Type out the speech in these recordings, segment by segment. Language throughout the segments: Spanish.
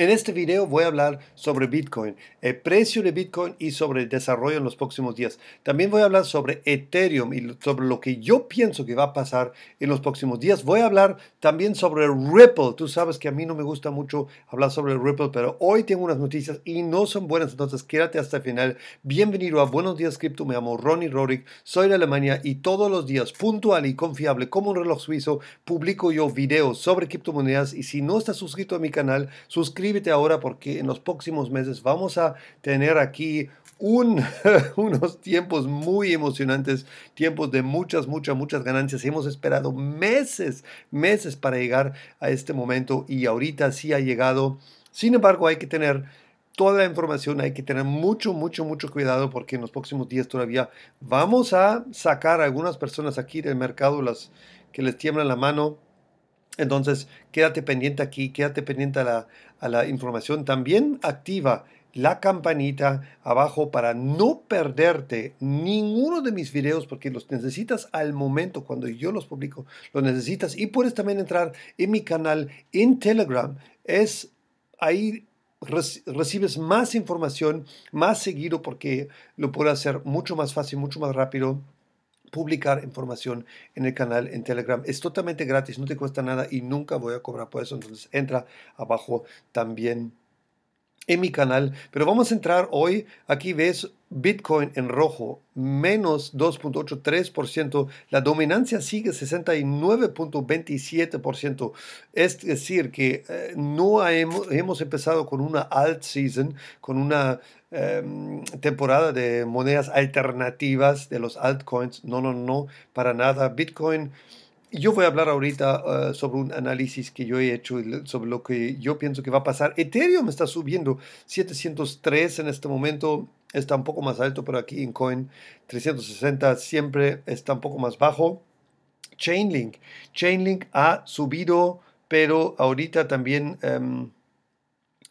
En este video voy a hablar sobre Bitcoin, el precio de Bitcoin y sobre el desarrollo en los próximos días. También voy a hablar sobre Ethereum y sobre lo que yo pienso que va a pasar en los próximos días. Voy a hablar también sobre Ripple. Tú sabes que a mí no me gusta mucho hablar sobre Ripple, pero hoy tengo unas noticias y no son buenas, entonces quédate hasta el final. Bienvenido a Buenos Días Cripto. Me llamo Ronnie Rorick. soy de Alemania y todos los días, puntual y confiable como un reloj suizo, publico yo videos sobre criptomonedas y si no estás suscrito a mi canal, suscríbete suscríbete ahora porque en los próximos meses vamos a tener aquí unos tiempos muy emocionantes, tiempos de muchas, muchas, muchas ganancias. Hemos esperado meses, meses para llegar a este momento y ahorita sí ha llegado. Sin embargo, hay que tener toda la información, hay que tener mucho, mucho, mucho cuidado porque en los próximos días todavía vamos a sacar a algunas personas aquí del mercado, las que les tiemblan la mano entonces, quédate pendiente aquí, quédate pendiente a la, la información. También activa la campanita abajo para no perderte ninguno de mis videos porque los necesitas al momento cuando yo los publico. Los necesitas y puedes también entrar en mi canal en Telegram. Es ahí recibes más información más seguido porque lo puedo hacer mucho más fácil, mucho más rápido publicar información en el canal en Telegram. Es totalmente gratis, no te cuesta nada y nunca voy a cobrar por eso. Entonces entra abajo también en mi canal, pero vamos a entrar hoy. Aquí ves Bitcoin en rojo, menos 2.83%. La dominancia sigue 69.27%. Es decir, que eh, no hemos, empezado con una alt season, con una em, temporada de monedas alternativas de los altcoins. No, no, no, para nada. Bitcoin yo voy a hablar ahorita eh, sobre un análisis que yo he hecho sobre lo que yo pienso que va a pasar. Ethereum está subiendo 703 en este momento, está un poco más alto, pero aquí en Coin 360 siempre está un poco más bajo. Chainlink, Chainlink ha subido, pero ahorita también em,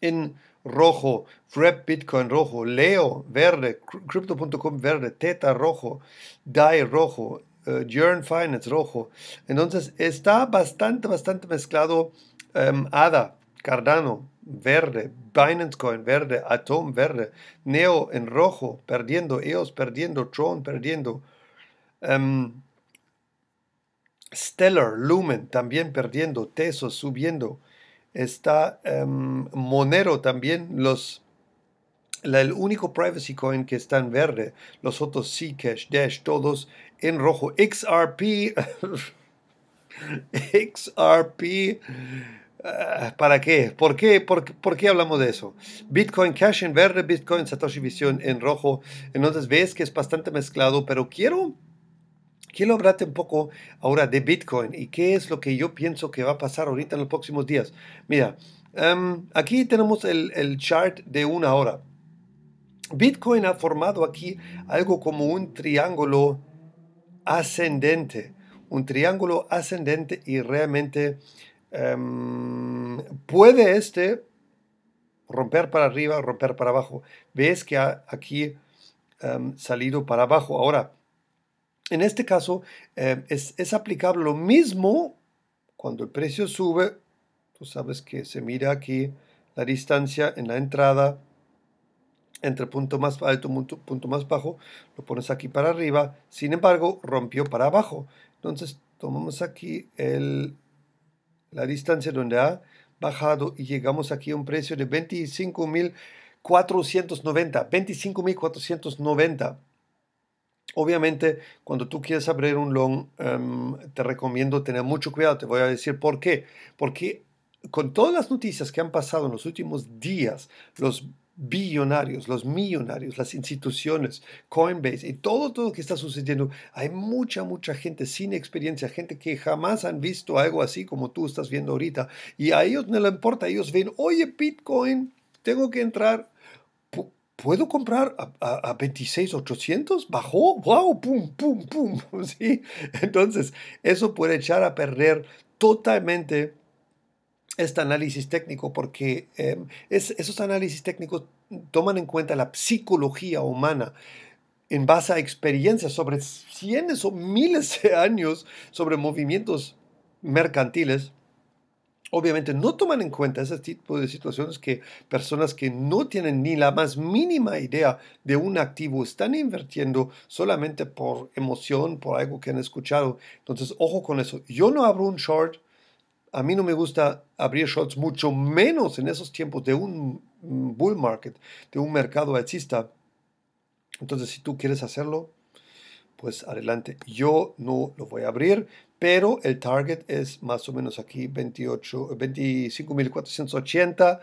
en rojo, fred Bitcoin rojo, Leo verde, Crypto.com verde, Teta rojo, DAI rojo, Jern eh, Finance rojo. Entonces está bastante, bastante mezclado em, ADA, Cardano verde, Binance Coin verde, Atom verde, Neo en rojo, perdiendo, EOS perdiendo, Tron perdiendo. Em, Stellar, Lumen también perdiendo, Tesos subiendo. Está em, Monero también, los, el único privacy coin que está en verde. Los otros Zcash, Dash, todos en rojo. XRP. XRP. Ah, ¿Para qué? ¿Por qué? ¿Por hablamos de eso? Bitcoin Cash en verde, Bitcoin Satoshi Vision en rojo. Entonces ves que es bastante mezclado, pero quiero, quiero hablarte un poco ahora de Bitcoin y qué es lo que yo pienso que va a pasar ahorita en los próximos días. Mira, em, aquí tenemos el, el chart de una hora. Bitcoin ha formado aquí algo como un triángulo ascendente, un triángulo ascendente y realmente em, puede este romper para arriba, romper para abajo. Ves que ha aquí em, salido para abajo. Ahora, en este caso em, es, es aplicable lo mismo cuando el precio sube. Tú sabes que se mira aquí la distancia en la entrada entre punto más alto y punto más bajo, lo pones aquí para arriba, sin embargo, rompió para abajo. Entonces, tomamos aquí el, la distancia donde ha bajado y llegamos aquí a un precio de 25.490, 25.490. Obviamente, cuando tú quieres abrir un long, em, te recomiendo tener mucho cuidado. Te voy a decir por qué. Porque con todas las noticias que han pasado en los últimos días, los billonarios, los millonarios, las instituciones, Coinbase y todo, todo lo que está sucediendo. Hay mucha, mucha gente sin experiencia, gente que jamás han visto algo así como tú estás viendo ahorita. Y a ellos no les importa, ellos ven, oye, Bitcoin, tengo que entrar. ¿Puedo comprar a, a, a 26,800? ¿Bajó? ¡Wow! ¡Pum, pum, pum! ¿Sí? Entonces, eso puede echar a perder totalmente este análisis técnico, porque em, esos análisis técnicos toman en cuenta la psicología humana en base a experiencias sobre cientos o miles de años sobre movimientos mercantiles. Obviamente no toman en cuenta ese tipo de situaciones que personas que no tienen ni la más mínima idea de un activo están invirtiendo solamente por emoción, por algo que han escuchado. Entonces, ojo con eso. Yo no abro un short a mí no me gusta abrir shorts, mucho menos en esos tiempos de un bull market, de un mercado alcista. Entonces, si tú quieres hacerlo, pues adelante. Yo no lo voy a abrir, pero el target es más o menos aquí 25.480.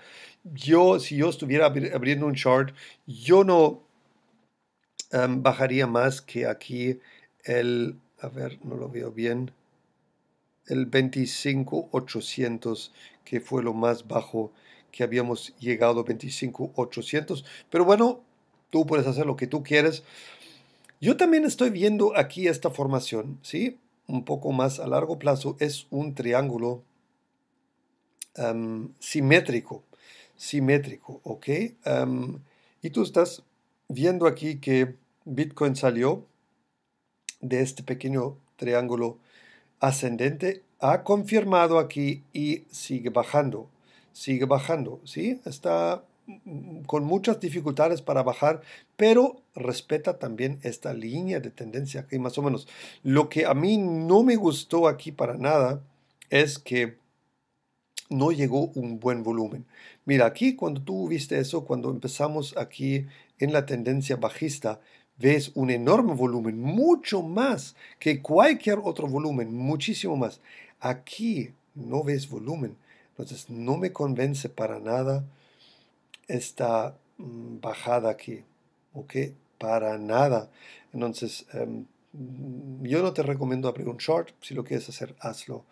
Yo, si yo estuviera abriendo un short, yo no em, bajaría más que aquí el, a ver, no lo veo bien el 25,800, que fue lo más bajo que habíamos llegado, 25,800. Pero bueno, tú puedes hacer lo que tú quieres. Yo también estoy viendo aquí esta formación, ¿sí? Un poco más a largo plazo, es un triángulo em, simétrico, simétrico, ¿ok? Em, y tú estás viendo aquí que Bitcoin salió de este pequeño triángulo ascendente ha confirmado aquí y sigue bajando, sigue bajando, ¿sí? Está mm, con muchas dificultades para bajar, pero respeta también esta línea de tendencia aquí más o menos. Lo que a mí no me gustó aquí para nada es que no llegó un buen volumen. Mira, aquí cuando tú viste eso, cuando empezamos aquí en la tendencia bajista, ves un enorme volumen, mucho más que cualquier otro volumen, muchísimo más. Aquí no ves volumen. Entonces no me convence para nada esta mm, bajada aquí. ¿Ok? Para nada. Entonces em, yo no te recomiendo abrir un short. Si lo quieres hacer, hazlo.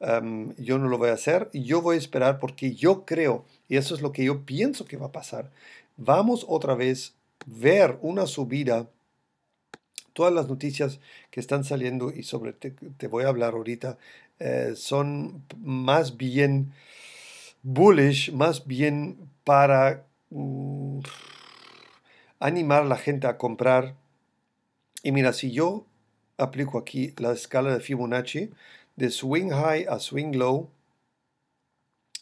Em, yo no lo voy a hacer. Yo voy a esperar porque yo creo, y eso es lo que yo pienso que va a pasar. Vamos otra vez ver una subida, todas las noticias que están saliendo y sobre te, voy a hablar ahorita, eh, son más bien bullish, más bien para mm, animar a la gente a comprar. Y mira, si yo aplico aquí la escala de Fibonacci, de swing high a swing low,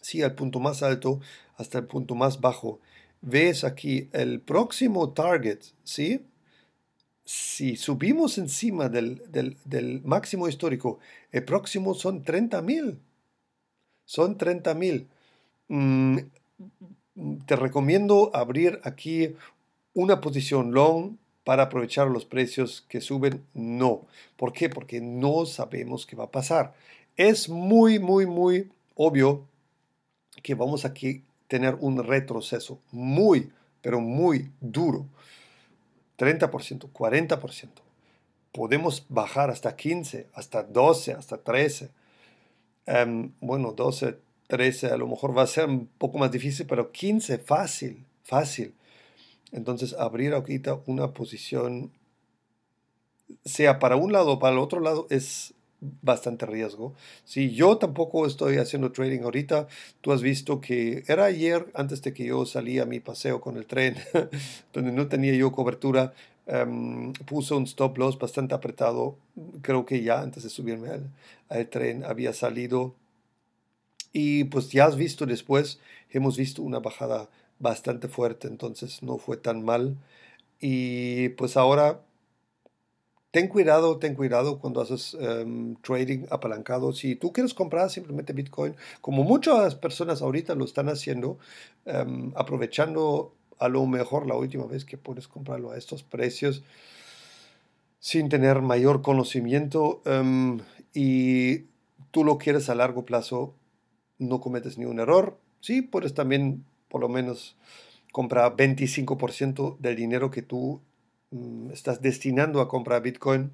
si al punto más alto hasta el punto más bajo, ves aquí el próximo target, ¿sí? Si subimos encima del, del, máximo histórico, el próximo son 30.000. Son 30.000. Mm, te recomiendo abrir aquí una posición long para aprovechar los precios que suben. No. ¿Por qué? Porque no sabemos qué va a pasar. Es muy, muy, muy obvio que vamos aquí tener un retroceso muy, pero muy duro. 30%, 40%. Podemos bajar hasta 15, hasta 12, hasta 13. Em, bueno, 12, 13 a lo mejor va a ser un poco más difícil, pero 15 fácil, fácil. Entonces abrir ahorita una posición, sea para un lado o para el otro lado, es bastante riesgo. Si yo tampoco estoy haciendo trading ahorita, tú has visto que era ayer, antes de que yo salí a mi paseo con el tren, donde no tenía yo cobertura, em, puse un stop loss bastante apretado, creo que ya antes de subirme al tren había salido. Y pues ya has visto después, hemos visto una bajada bastante fuerte, entonces no fue tan mal. Y pues ahora ten cuidado, ten cuidado cuando haces em, trading apalancado. Si tú quieres comprar simplemente Bitcoin, como muchas personas ahorita lo están haciendo, em, aprovechando a lo mejor la última vez que puedes comprarlo a estos precios sin tener mayor conocimiento em, y tú lo quieres a largo plazo, no cometes ni un error. Sí, puedes también por lo menos comprar 25% del dinero que tú Mm, estás destinando a comprar Bitcoin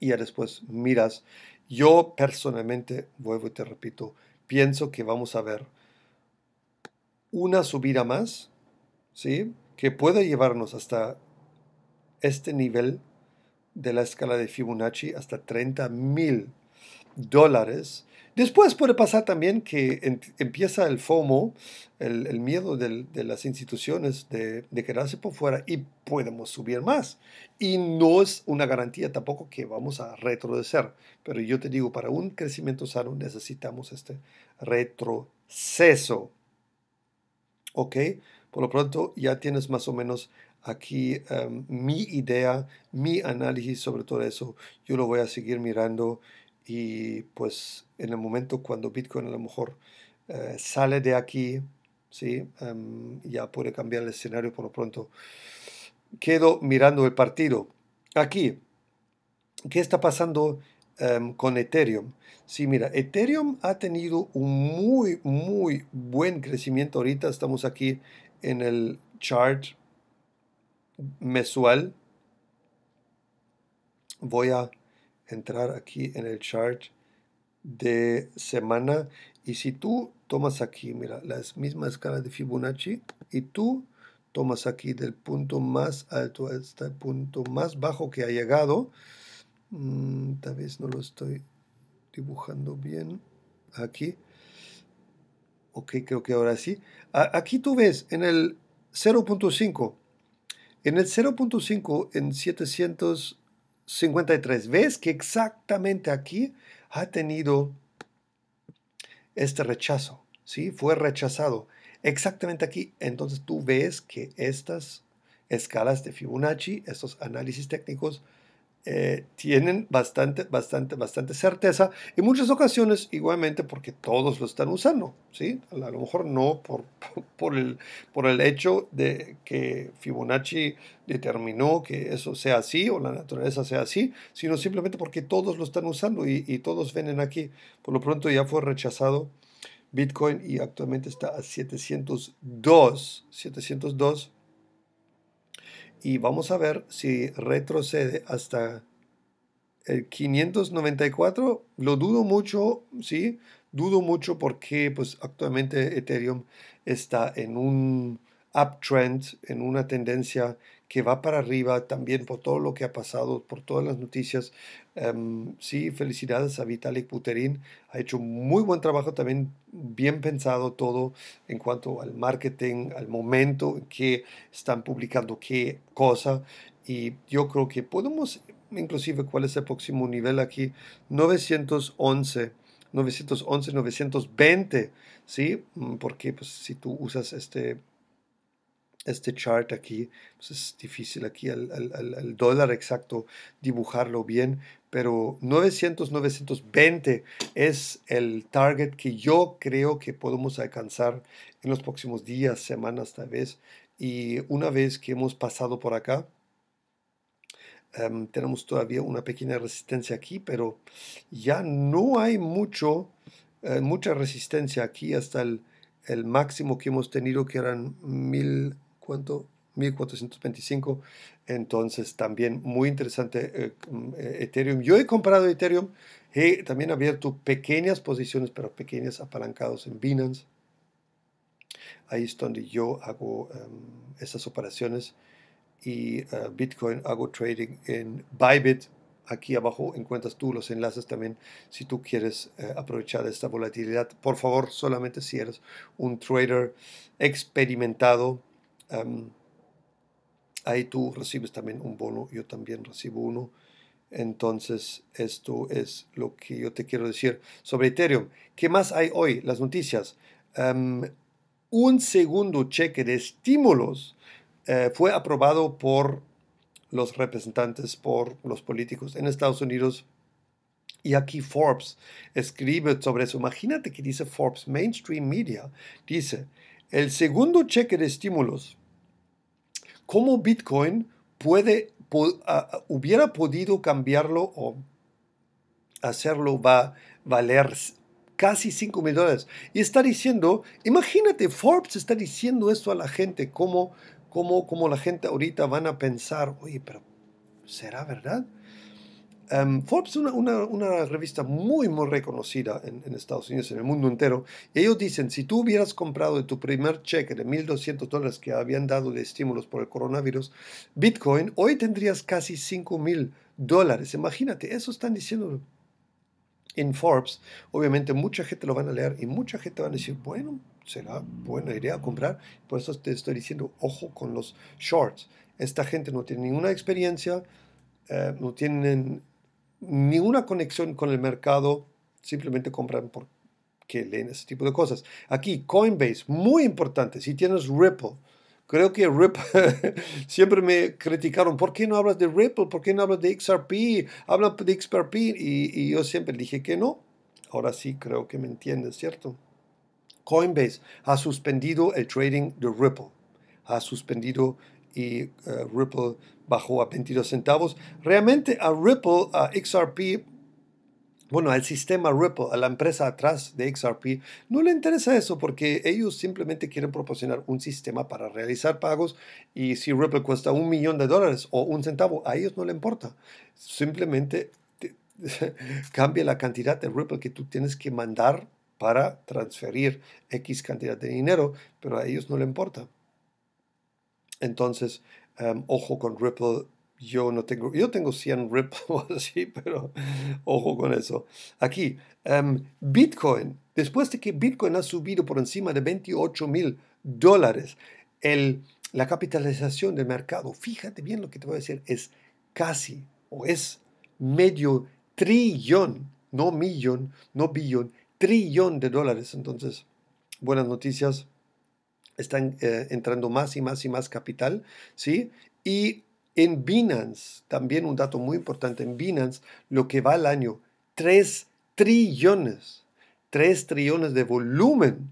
y ya después miras. Yo personalmente, vuelvo y te repito, pienso que vamos a ver una subida más, ¿sí? Que puede llevarnos hasta este nivel de la escala de Fibonacci, hasta 30 mil dólares Después puede pasar también que empieza el FOMO, el, miedo de las instituciones de, quedarse por fuera y podemos subir más. Y no es una garantía tampoco que vamos a retroceder. Pero yo te digo, para un crecimiento sano necesitamos este retroceso. ¿Ok? Por lo pronto ya tienes más o menos aquí em, mi idea, mi análisis sobre todo eso. Yo lo voy a seguir mirando y pues en el momento cuando Bitcoin a lo mejor eh, sale de aquí, ¿sí? Em, ya puede cambiar el escenario por lo pronto. Quedo mirando el partido. Aquí, ¿qué está pasando em, con Ethereum? Sí, mira, Ethereum ha tenido un muy, muy buen crecimiento ahorita. Estamos aquí en el chart mensual. Voy a entrar aquí en el chart de semana. Y si tú tomas aquí, mira, la misma escala de Fibonacci, y tú tomas aquí del punto más alto hasta el punto más bajo que ha llegado, mm, tal vez no lo estoy dibujando bien aquí. Ok, creo que ahora sí. aquí tú ves en el 0.5, en el 0.5 en 700 53. ¿Ves que exactamente aquí ha tenido este rechazo? ¿sí? Fue rechazado. Exactamente aquí. Entonces tú ves que estas escalas de Fibonacci, estos análisis técnicos, eh, tienen bastante, bastante, bastante certeza. En muchas ocasiones, igualmente, porque todos lo están usando, ¿sí? A lo mejor no por, por, el, por el hecho de que Fibonacci determinó que eso sea así o la naturaleza sea así, sino simplemente porque todos lo están usando y, todos venden aquí. Por lo pronto ya fue rechazado Bitcoin y actualmente está a 702. 702 y vamos a ver si retrocede hasta el 594. Lo dudo mucho, ¿sí? Dudo mucho porque pues, actualmente Ethereum está en un uptrend, en una tendencia que va para arriba también por todo lo que ha pasado, por todas las noticias. Em, sí, felicidades a Vitalik Buterin. Ha hecho muy buen trabajo también, bien pensado todo en cuanto al marketing, al momento en que están publicando qué cosa. Y yo creo que podemos, inclusive, ¿cuál es el próximo nivel aquí? 911. 911, 920, ¿sí? Mm, porque pues, si tú usas este este chart aquí. Pues, es difícil aquí el dólar exacto dibujarlo bien, pero 900, 920 es el target que yo creo que podemos alcanzar en los próximos días, semanas tal vez. Y una vez que hemos pasado por acá, em, tenemos todavía una pequeña resistencia aquí, pero ya no hay mucho, eh, mucha resistencia aquí hasta el, el máximo que hemos tenido que eran 1000. ¿cuánto? 1425. Entonces, también muy interesante eh, mm, eh, Ethereum. Yo he comprado Ethereum. He también abierto pequeñas posiciones, pero pequeñas apalancados en Binance. Ahí es donde yo hago em, esas operaciones. Y eh, Bitcoin hago trading en Bybit. Aquí abajo encuentras tú los enlaces también si tú quieres aprovechar esta volatilidad. Por favor, solamente si eres un trader experimentado ahí tú recibes también un bono, yo también recibo uno. Entonces, esto es lo que yo te quiero decir sobre Ethereum. ¿Qué más hay hoy? Las noticias. un segundo cheque de estímulos eh, fue aprobado por los representantes, por los políticos en Estados Unidos. Y aquí Forbes escribe sobre eso. Imagínate que dice Forbes, Mainstream Media, dice, el segundo cheque de estímulos, ¿cómo Bitcoin ah, ah, hubiera podido cambiarlo o hacerlo va, valer casi 5 mil dólares? Y está diciendo, imagínate, Forbes está diciendo esto a la gente, cómo, cómo, cómo la gente ahorita van a pensar, oye, pero ¿será verdad? Em, Forbes es una, una, revista muy, muy reconocida en, Estados Unidos, en el mundo entero. ellos dicen, si tú hubieras comprado de tu primer cheque de 1.200 dólares que habían dado de estímulos por el coronavirus, Bitcoin, hoy tendrías casi 5.000 dólares. Imagínate, eso están diciendo en Forbes. Obviamente mucha gente lo van a leer y mucha gente va a decir, bueno, será buena idea comprar. Por eso te estoy diciendo, ojo con los shorts. Esta gente no tiene ninguna experiencia. Eh, no tienen ninguna conexión con el mercado, simplemente compran porque leen ese tipo de cosas. Aquí, Coinbase, muy importante, si tienes Ripple, creo que Ripple, siempre me criticaron, ¿por qué no hablas de Ripple? ¿Por qué no hablas de XRP? Hablan de XRP y, y yo siempre dije que no. Ahora sí creo que me entiendes, ¿cierto? Coinbase ha suspendido el trading de Ripple, ha suspendido y eh, Ripple bajó a 22 centavos. Realmente a Ripple, a XRP, bueno, al sistema Ripple, a la empresa atrás de XRP, no le interesa eso porque ellos simplemente quieren proporcionar un sistema para realizar pagos y si Ripple cuesta un millón de dólares o un centavo, a ellos no le importa. Simplemente cambia la cantidad de Ripple que tú tienes que mandar para transferir X cantidad de dinero, pero a ellos no le importa. Entonces, em, ojo con Ripple. Yo no tengo, yo tengo 100 Ripple así, pero ojo con eso. Aquí, em, Bitcoin. Después de que Bitcoin ha subido por encima de 28 mil dólares, la capitalización del mercado, fíjate bien lo que te voy a decir, es casi o es medio trillón, no millón, no billón, trillón de dólares. Entonces, buenas noticias están eh, entrando más y más y más capital, ¿sí? Y en Binance, también un dato muy importante, en Binance, lo que va al año, 3 trillones, 3 trillones de volumen,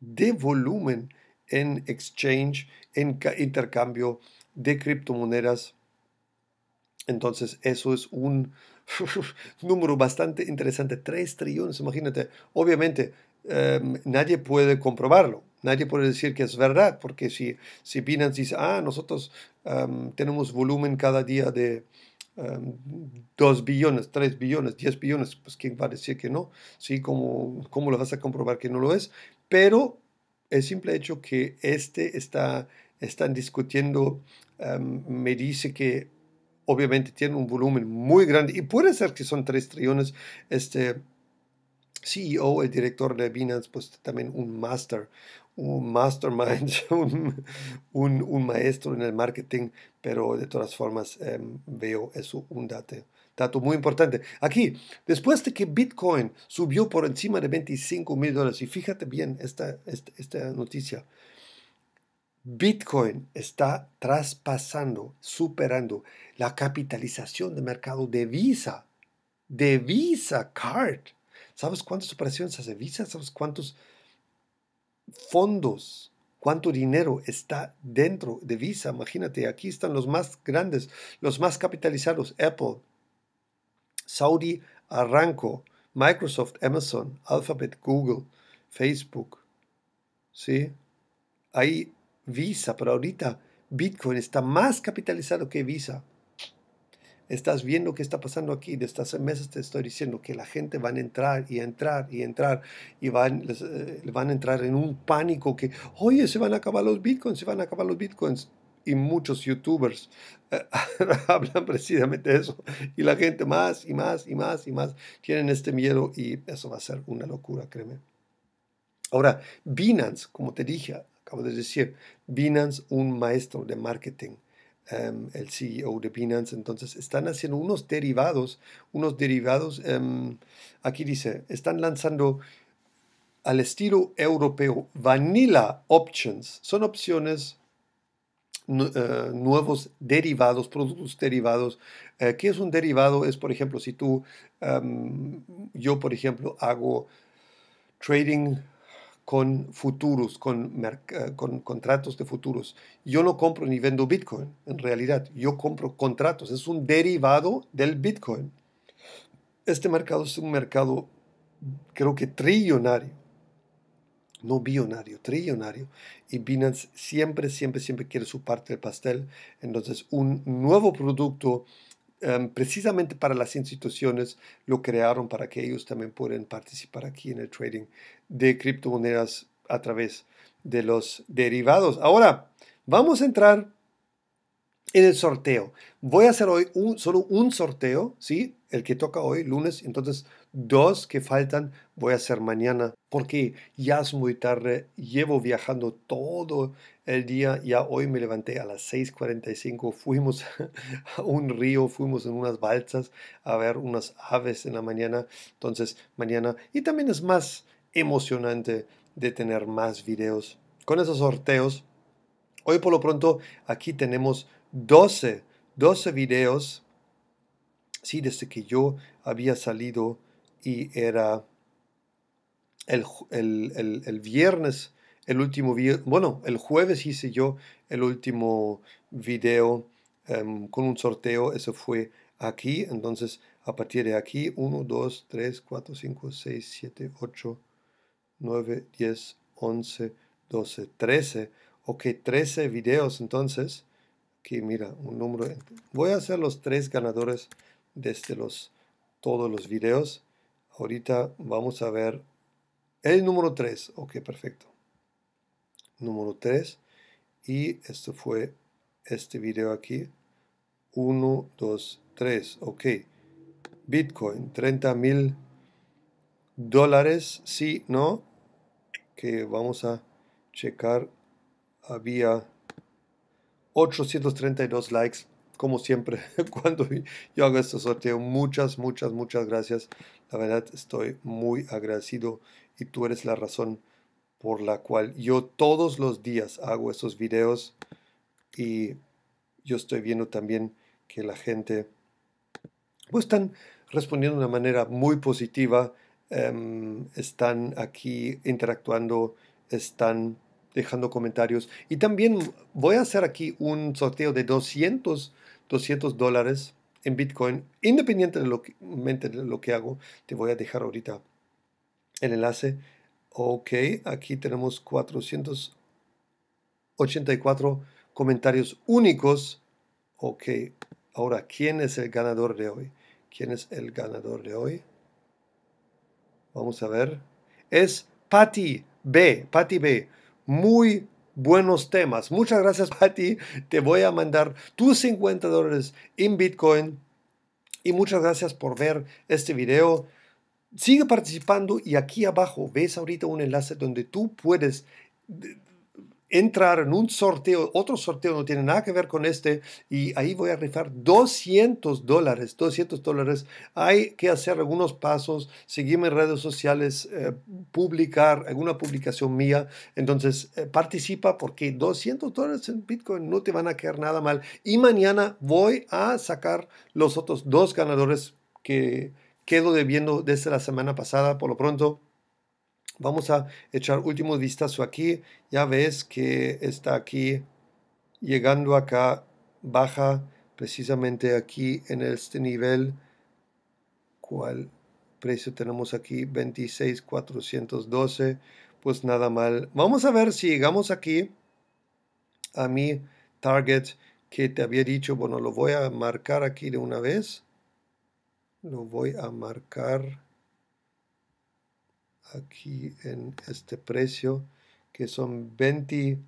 de volumen en exchange, en intercambio de criptomonedas. Entonces, eso es un número bastante interesante, 3 trillones, imagínate. Obviamente, em, nadie puede comprobarlo, nadie puede decir que es verdad, porque si, si Binance dice, ah, nosotros tenemos volumen cada día de 2 billones, 3 billones, 10 billones, pues ¿quién va a decir que no? ¿Sí? ¿Cómo, ¿Cómo lo vas a comprobar que no lo es? Pero el simple hecho que este está, están discutiendo me dice que obviamente tiene un volumen muy grande y puede ser que son 3 trillones. Este CEO, el director de Binance, pues también un máster, un mastermind, un, un, maestro en el marketing, pero de todas formas em, veo eso un dato, dato muy importante. Aquí, después de que Bitcoin subió por encima de 25 mil dólares, y fíjate bien esta, esta, noticia, Bitcoin está traspasando, superando la capitalización de mercado de Visa, de Visa Card. ¿Sabes cuántas operaciones hace Visa? ¿Sabes cuántos fondos, cuánto dinero está dentro de Visa. Imagínate, aquí están los más grandes, los más capitalizados, Apple, Saudi Arranco, Microsoft, Amazon, Alphabet, Google, Facebook. ¿Sí? Ahí Visa, pero ahorita Bitcoin está más capitalizado que Visa. Estás viendo qué está pasando aquí. De estas meses te estoy diciendo que la gente va a entrar y entrar y entrar y van, eh, van a entrar en un pánico que, oye, se van a acabar los bitcoins, se van a acabar los bitcoins. Y muchos youtubers eh, hablan precisamente de eso. Y la gente más y más y más y más tienen este miedo y eso va a ser una locura, créeme. Ahora, Binance, como te dije, acabo de decir, Binance, un maestro de marketing Em, el CEO de Binance. Entonces están haciendo unos derivados, unos derivados, em, aquí dice, están lanzando al estilo europeo vanilla options. Son opciones eh, nuevos derivados, productos derivados. Eh, ¿Qué es un derivado? Es, por ejemplo, si tú, em, yo, por ejemplo, hago trading con futuros, con, eh, con, contratos de futuros. Yo no compro ni vendo Bitcoin, en realidad. Yo compro contratos. Es un derivado del Bitcoin. Este mercado es un mercado, creo que trillonario. No billonario, trillonario. Y Binance siempre, siempre, siempre quiere su parte del pastel. Entonces, un nuevo producto Em, precisamente para las instituciones lo crearon para que ellos también puedan participar aquí en el trading de criptomonedas a través de los derivados. Ahora, vamos a entrar en el sorteo. Voy a hacer hoy un, solo un sorteo, ¿sí? El que toca hoy, lunes. Entonces, Dos que faltan voy a hacer mañana porque ya es muy tarde, llevo viajando todo el día, ya hoy me levanté a las 6.45, fuimos a un río, fuimos en unas balsas a ver unas aves en la mañana, entonces mañana, y también es más emocionante de tener más videos con esos sorteos. Hoy por lo pronto aquí tenemos 12, 12 videos, sí, desde que yo había salido y era el, viernes, el último, video, bueno, el jueves hice yo el último video em, con un sorteo, eso fue aquí, entonces a partir de aquí, 1, 2, 3, 4, 5, 6, 7, 8, 9, 10, 11, 12, 13, ok, 13 videos entonces, aquí mira, un número, voy a hacer los tres ganadores desde este, todos los videos, Ahorita vamos a ver el número 3. Ok, perfecto. Número 3. Y esto fue este video aquí. 1, 2, 3. Ok. Bitcoin, 30 mil dólares. Sí, no. Que vamos a checar. Había 832 likes como siempre, cuando yo hago este sorteo. Muchas, muchas, muchas gracias. La verdad estoy muy agradecido y tú eres la razón por la cual yo todos los días hago esos videos y yo estoy viendo también que la gente está pues, están respondiendo de una manera muy positiva, em, están aquí interactuando, están dejando comentarios. Y también voy a hacer aquí un sorteo de 200, 200 dólares en Bitcoin, independiente de, lo que hago, te voy a dejar ahorita el enlace. Ok, aquí tenemos 484 comentarios únicos. Ok, ahora, ¿quién es el ganador de hoy? ¿Quién es el ganador de hoy? Vamos a ver. Es Patty B. Patty B. Muy buenos temas. Muchas gracias, a ti. Te voy a mandar tus 50 dólares en Bitcoin. Y muchas gracias por ver este video. Sigue participando y aquí abajo ves ahorita un enlace donde tú puedes entrar en un sorteo, otro sorteo no tiene nada que ver con este, y ahí voy a rifar 200 dólares, 200 dólares. Hay que hacer algunos pasos, seguirme en redes sociales, eh, publicar alguna publicación mía. Entonces, eh, participa porque 200 dólares en Bitcoin no te van a quedar nada mal. Y mañana voy a sacar los otros dos ganadores que quedo debiendo desde la semana pasada. Por lo pronto, Vamos a echar último vistazo aquí. Ya ves que está aquí, llegando acá, baja precisamente aquí en este nivel. ¿Cuál precio tenemos aquí? 26,412. Pues nada mal. Vamos a ver si llegamos aquí a mi target que te había dicho. Bueno, lo voy a marcar aquí de una vez. Lo voy a marcar aquí en este precio, que son 20,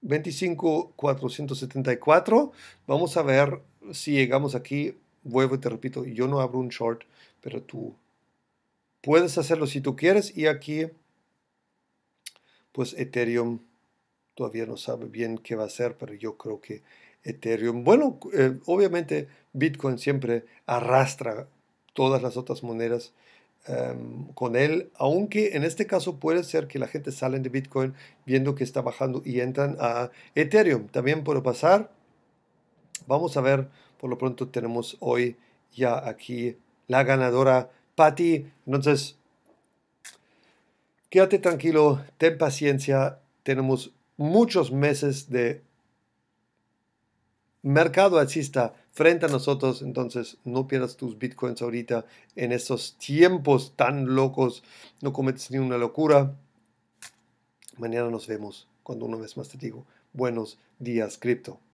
474 Vamos a ver si llegamos aquí. Vuelvo y te repito, yo no abro un short, pero tú puedes hacerlo si tú quieres. Y aquí, pues Ethereum todavía no sabe bien qué va a hacer, pero yo creo que Ethereum, bueno, eh, obviamente Bitcoin siempre arrastra todas las otras monedas Em, con él, aunque en este caso puede ser que la gente salen de Bitcoin viendo que está bajando y entran a Ethereum. También puede pasar. Vamos a ver, por lo pronto tenemos hoy ya aquí la ganadora Patty. Entonces, quédate tranquilo, ten paciencia. Tenemos muchos meses de mercado alcista frente a nosotros. Entonces, no pierdas tus bitcoins ahorita en estos tiempos tan locos. No cometes ni una locura. Mañana nos vemos cuando una vez más te digo, buenos días, cripto.